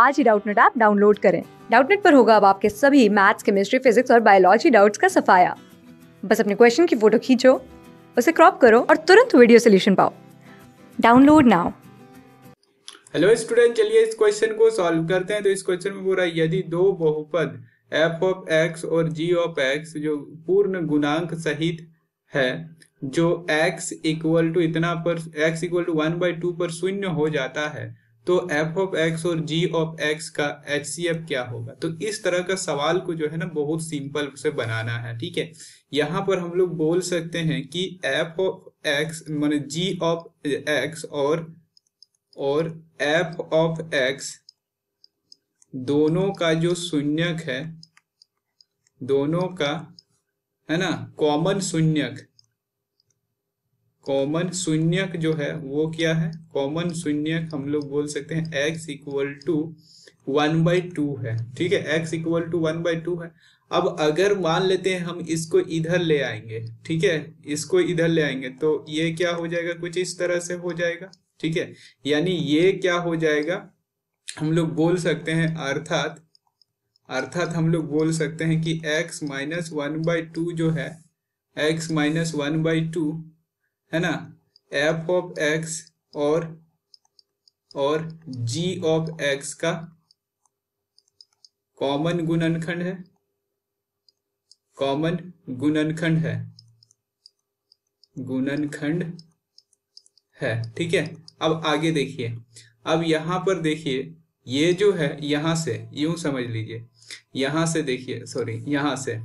आज ही Doubtnut app download करें डाउटनेट पर होगा अब आपके सभी मैथ्स केमिस्ट्री फिजिक्स और बायोलॉजी डाउट्स का सफाया बस अपने क्वेश्चन की फोटो खींचो उसे क्रॉप करो और तुरंत वीडियो सोल्यूशन पाओ डाउनलोड नाउ हेलो स्टूडेंट चलिए इस क्वेश्चन को सॉल्व करते हैं तो इस क्वेश्चन में पूरा यदि दो बहुपद एफ ऑफ एक्स और जी ऑफ एक्स जो पूर्ण गुणांक सहित है जो x इक्वल टू इतना पर x equal to one by two पर शून्य हो जाता है तो एफ ऑफ एक्स और जी ऑफ एक्स का एच सी एफ क्या होगा तो इस तरह का सवाल को जो है ना बहुत सिंपल से बनाना है ठीक है यहाँ पर हम लोग बोल सकते हैं कि एफ ऑफ एक्स मान जी ऑफ एक्स और और एफ ऑफ एक्स दोनों का जो शून्यक है दोनों का है ना कॉमन शून्यक कॉमन शून्यक जो है वो क्या है कॉमन शून्यक हम लोग बोल सकते हैं X equal to one by two है ठीक है X equal to one by two है अब अगर मान लेते हैं हम इसको इधर ले आएंगे ठीक है इसको इधर ले आएंगे तो ये क्या हो जाएगा कुछ इस तरह से हो जाएगा ठीक है यानी ये क्या हो जाएगा हम लोग बोल सकते हैं अर्थात अर्थात हम लोग बोल सकते हैं कि x minus one by two जो है x minus one by two है ना एफ ऑफ एक्स और और जी ऑफ एक्स का कॉमन गुणनखंड है कॉमन गुणनखंड है गुणनखंड है ठीक है अब आगे देखिए अब यहां पर देखिए ये जो है यहां से यूं समझ लीजिए यहां से देखिए सॉरी यहां से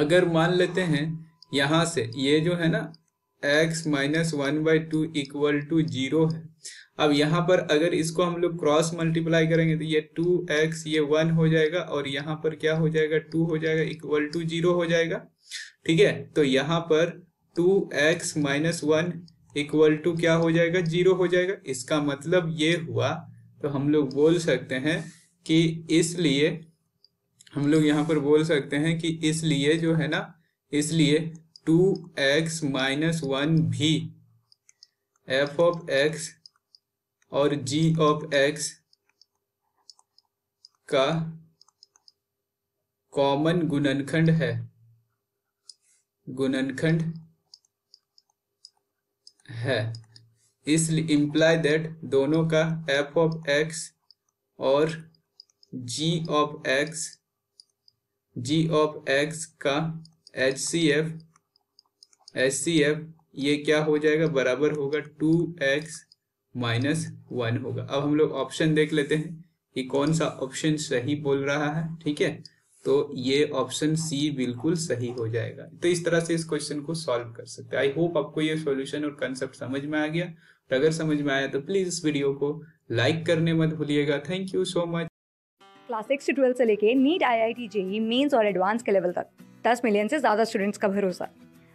अगर मान लेते हैं यहां से ये जो है ना X minus one by two equal to zero है अब यहाँ पर अगर इसको हम लोग क्रॉस मल्टीप्लाई करेंगे तो ये टू एक्स ये वन हो जाएगा और यहाँ पर क्या हो जाएगा टू हो जाएगा इक्वल टू जीरो हो जाएगा ठीक है तो यहाँ पर two X minus one equal to क्या हो जाएगा जीरो हो जाएगा इसका मतलब ये हुआ तो हम लोग बोल सकते हैं कि इसलिए हम लोग यहाँ पर बोल सकते हैं कि इसलिए जो है ना इसलिए टू एक्स माइनस वन भी एफ ऑफ एक्स और जी ऑफ एक्स का कॉमन गुणनखंड है गुणनखंड है इसलिए इंप्लाय दैट दोनों का एफ ऑफ एक्स और G of X G of X का H C F S C F ये क्या हो जाएगा बराबर होगा टू एक्स माइनस वन होगा अब हम लोग ऑप्शन देख लेते हैं कि कौन सा ऑप्शन सही बोल रहा है ठीक है तो ये ऑप्शन सी बिल्कुल सही हो जाएगा तो इस तरह से इस क्वेश्चन को सॉल्व कर सकते हैं आई होप आपको ये सॉल्यूशन और कंसेप्ट समझ में आ गया और अगर समझ में आया तो प्लीज इस वीडियो को लाइक करने मत भूलिएगा thank you so much class six से ट्वेल्थ से लेके NEET I I T JEE mains और एडवांस के लेवल तक दस मिलियन से ज्यादा स्टूडेंट्स का भरोसा